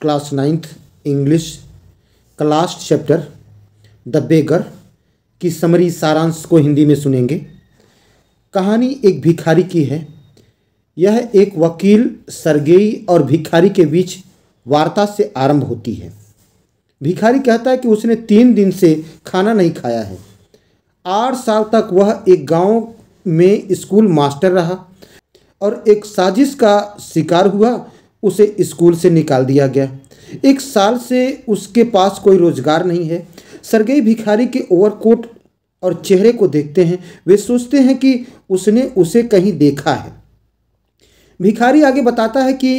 class ninth English class chapter the beggar की summary सारांश को हिंदी में सुनेंगे कहानी एक भिखारी की है यह एक वकील सरगेई और भिखारी के बीच वार्ता से आरंभ होती है भिखारी कहता है कि उसने तीन दिन से खाना नहीं खाया है आठ साल तक वह एक गांव में स्कूल मास्टर रहा और एक साजिश का शिकार हुआ उसे स्कूल से निकाल दिया गया एक साल से उसके पास कोई रोजगार नहीं है सरगई भिखारी के ओवरकोट और चेहरे को देखते हैं वे सोचते हैं कि उसने उसे कहीं देखा है भिखारी आगे बताता है कि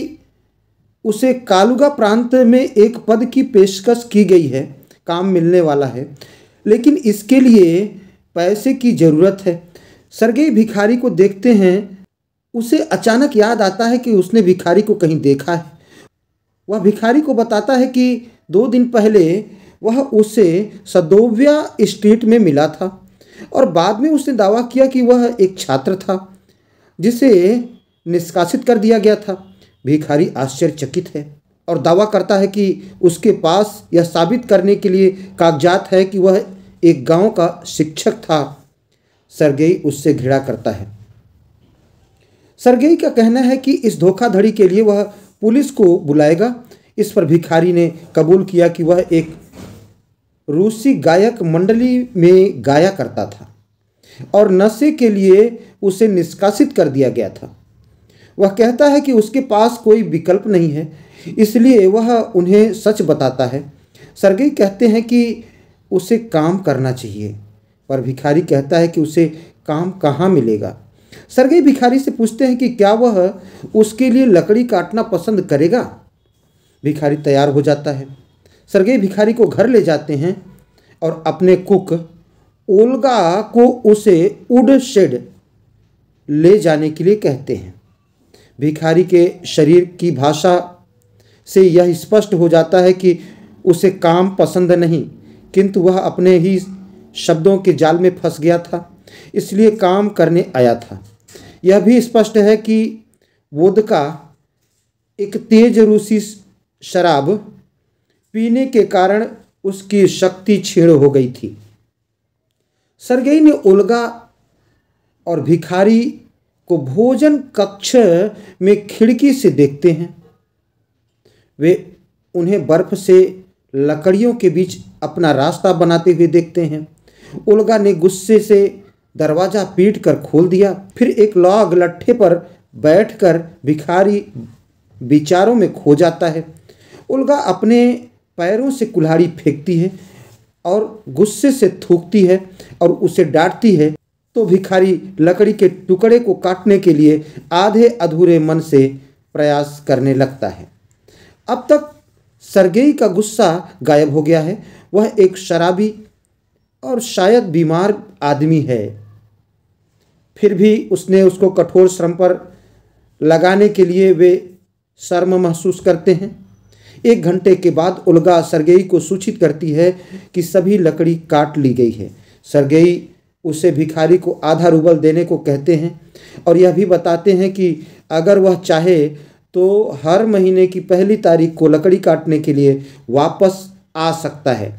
उसे कालुगा प्रांत में एक पद की पेशकश की गई है काम मिलने वाला है लेकिन इसके लिए पैसे की ज़रूरत है सरगई भिखारी को देखते हैं उसे अचानक याद आता है कि उसने भिखारी को कहीं देखा है वह भिखारी को बताता है कि दो दिन पहले वह उसे सदोव्या स्ट्रीट में मिला था और बाद में उसने दावा किया कि वह एक छात्र था जिसे निष्कासित कर दिया गया था भिखारी आश्चर्यचकित है और दावा करता है कि उसके पास यह साबित करने के लिए कागजात है कि वह एक गांव का शिक्षक था सरगेई उससे घृणा करता है सरगेई का कहना है कि इस धोखाधड़ी के लिए वह पुलिस को बुलाएगा इस पर भिखारी ने कबूल किया कि वह एक रूसी गायक मंडली में गाया करता था और नशे के लिए उसे निष्कासित कर दिया गया था वह कहता है कि उसके पास कोई विकल्प नहीं है इसलिए वह उन्हें सच बताता है सरगई कहते हैं कि उसे काम करना चाहिए पर भिखारी कहता है कि उसे काम कहाँ मिलेगा सरगई भिखारी से पूछते हैं कि क्या वह उसके लिए लकड़ी काटना पसंद करेगा भिखारी तैयार हो जाता है सरगई भिखारी को घर ले जाते हैं और अपने कुक ओलगा को उसे उड शेड ले जाने के लिए कहते हैं भिखारी के शरीर की भाषा से यह स्पष्ट हो जाता है कि उसे काम पसंद नहीं किंतु वह अपने ही शब्दों के जाल में फंस गया था इसलिए काम करने आया था यह भी स्पष्ट है कि वोदका एक तेज रूसी शराब पीने के कारण उसकी शक्ति छेड़ हो गई थी सरगेई ने उलगा और भिखारी को भोजन कक्ष में खिड़की से देखते हैं वे उन्हें बर्फ से लकड़ियों के बीच अपना रास्ता बनाते हुए देखते हैं उलगा ने गुस्से से दरवाज़ा पीट कर खोल दिया फिर एक लॉग लट्ठे पर बैठकर भिखारी विचारों में खो जाता है उल्गा अपने पैरों से कुल्हाड़ी फेंकती है और गुस्से से थूकती है और उसे डांटती है तो भिखारी लकड़ी के टुकड़े को काटने के लिए आधे अधूरे मन से प्रयास करने लगता है अब तक सरगेई का गुस्सा गायब हो गया है वह एक शराबी और शायद बीमार आदमी है फिर भी उसने उसको कठोर श्रम पर लगाने के लिए वे शर्म महसूस करते हैं एक घंटे के बाद उल्गा सरगेई को सूचित करती है कि सभी लकड़ी काट ली गई है सरगेई उसे भिखारी को आधा रूबल देने को कहते हैं और यह भी बताते हैं कि अगर वह चाहे तो हर महीने की पहली तारीख को लकड़ी काटने के लिए वापस आ सकता है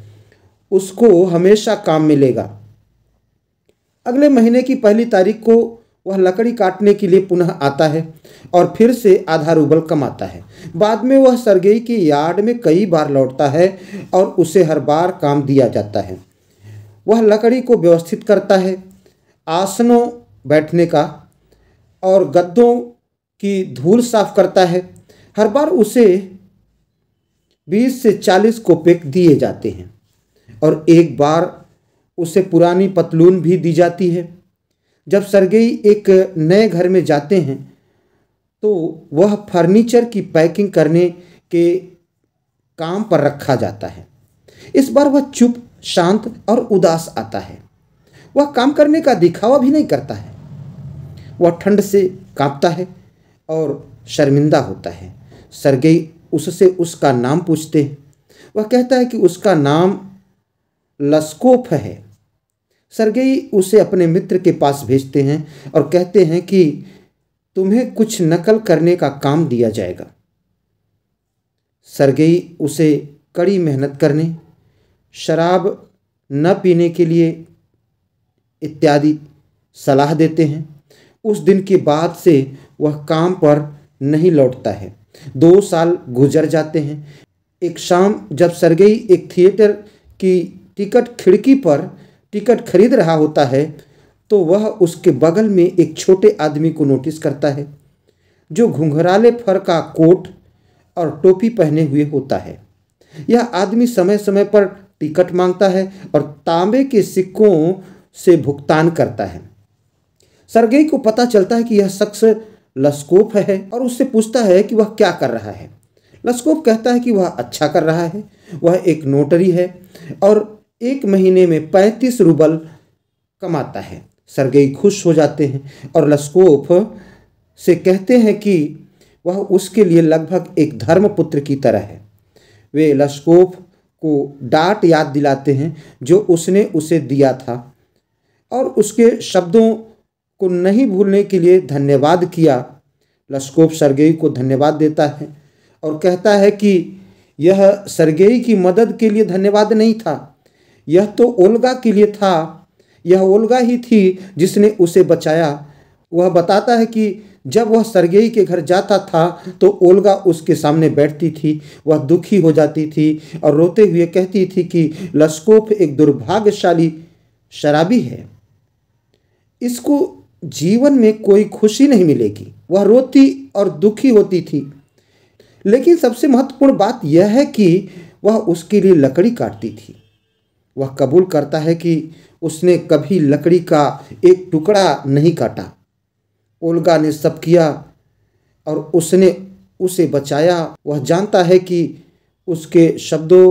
उसको हमेशा काम मिलेगा अगले महीने की पहली तारीख को वह लकड़ी काटने के लिए पुनः आता है और फिर से आधा रूबल कमाता है बाद में वह सरगेई के यार्ड में कई बार लौटता है और उसे हर बार काम दिया जाता है वह लकड़ी को व्यवस्थित करता है आसनों बैठने का और गद्दों की धूल साफ करता है हर बार उसे 20 से 40 कोपेक दिए जाते हैं और एक बार उसे पुरानी पतलून भी दी जाती है जब सरगई एक नए घर में जाते हैं तो वह फर्नीचर की पैकिंग करने के काम पर रखा जाता है इस बार वह चुप शांत और उदास आता है वह काम करने का दिखावा भी नहीं करता है वह ठंड से कांपता है और शर्मिंदा होता है सरगई उससे उसका नाम पूछते हैं वह कहता है कि उसका नाम लस्कोफ है सरगेई उसे अपने मित्र के पास भेजते हैं और कहते हैं कि तुम्हें कुछ नकल करने का काम दिया जाएगा सरगेई उसे कड़ी मेहनत करने शराब न पीने के लिए इत्यादि सलाह देते हैं उस दिन के बाद से वह काम पर नहीं लौटता है दो साल गुजर जाते हैं एक शाम जब सरगेई एक थिएटर की टिकट खिड़की पर टिकट खरीद रहा होता है तो वह उसके बगल में एक छोटे आदमी को नोटिस करता है जो घुंघराले फर का कोट और टोपी पहने हुए होता है यह आदमी समय समय पर टिकट मांगता है और तांबे के सिक्कों से भुगतान करता है सरगेई को पता चलता है कि यह शख्स लस्कोप है और उससे पूछता है कि वह क्या कर रहा है लस्कोप कहता है कि वह अच्छा कर रहा है वह एक नोटरी है और एक महीने में पैंतीस रूबल कमाता है सरगई खुश हो जाते हैं और लस्कोफ से कहते हैं कि वह उसके लिए लगभग एक धर्मपुत्र की तरह है वे लस्कोफ को डांट याद दिलाते हैं जो उसने उसे दिया था और उसके शब्दों को नहीं भूलने के लिए धन्यवाद किया लस्कोप सरगेई को धन्यवाद देता है और कहता है कि यह सरगेई की मदद के लिए धन्यवाद नहीं था यह तो ओल्गा के लिए था यह ओल्गा ही थी जिसने उसे बचाया वह बताता है कि जब वह सरगेई के घर जाता था तो ओल्गा उसके सामने बैठती थी वह दुखी हो जाती थी और रोते हुए कहती थी कि लस्कोफ एक दुर्भाग्यशाली शराबी है इसको जीवन में कोई खुशी नहीं मिलेगी वह रोती और दुखी होती थी लेकिन सबसे महत्वपूर्ण बात यह है कि वह उसके लिए लकड़ी काटती थी वह कबूल करता है कि उसने कभी लकड़ी का एक टुकड़ा नहीं काटा ओल्गा ने सब किया और उसने उसे बचाया वह जानता है कि उसके शब्दों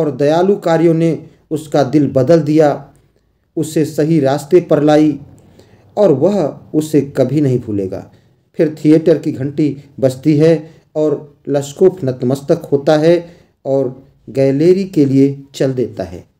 और दयालु कार्यों ने उसका दिल बदल दिया उसे सही रास्ते पर लाई और वह उसे कभी नहीं भूलेगा फिर थिएटर की घंटी बजती है और लश्कोफ नतमस्तक होता है और गैलेरी के लिए चल देता है